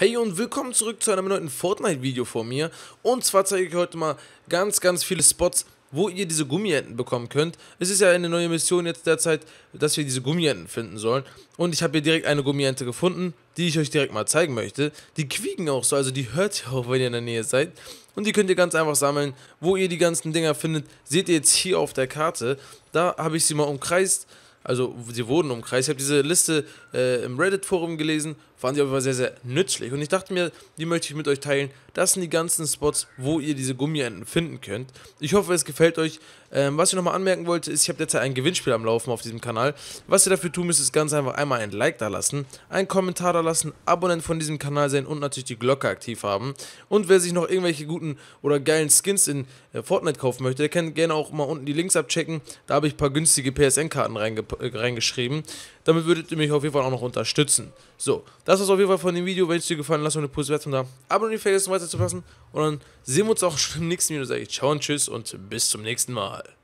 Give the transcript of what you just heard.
Hey und willkommen zurück zu einem neuen Fortnite-Video von mir. Und zwar zeige ich heute mal ganz, ganz viele Spots, wo ihr diese Gummienten bekommen könnt. Es ist ja eine neue Mission jetzt derzeit, dass wir diese Gummienten finden sollen. Und ich habe hier direkt eine Gummiente gefunden, die ich euch direkt mal zeigen möchte. Die quieken auch so, also die hört ihr auch, wenn ihr in der Nähe seid. Und die könnt ihr ganz einfach sammeln. Wo ihr die ganzen Dinger findet, seht ihr jetzt hier auf der Karte. Da habe ich sie mal umkreist also sie wurden umkreist. Ich habe diese Liste äh, im Reddit-Forum gelesen, fand sie aber sehr, sehr nützlich. Und ich dachte mir, die möchte ich mit euch teilen. Das sind die ganzen Spots, wo ihr diese Gummienten finden könnt. Ich hoffe, es gefällt euch. Ähm, was ich nochmal anmerken wollte, ist, ich habe derzeit ein Gewinnspiel am Laufen auf diesem Kanal. Was ihr dafür tun müsst, ist ganz einfach einmal ein Like da lassen, einen Kommentar da lassen, Abonnent von diesem Kanal sein und natürlich die Glocke aktiv haben. Und wer sich noch irgendwelche guten oder geilen Skins in äh, Fortnite kaufen möchte, der kann gerne auch mal unten die Links abchecken. Da habe ich ein paar günstige PSN-Karten reingepackt äh, reingeschrieben. Damit würdet ihr mich auf jeden Fall auch noch unterstützen. So, das ist auf jeden Fall von dem Video. Wenn es dir gefallen hat, lasst mir eine positive Wertung da. Abonniert nicht vergessen, weiter zu Und dann sehen wir uns auch schon im nächsten Video. Sag ich ciao und tschüss und bis zum nächsten Mal.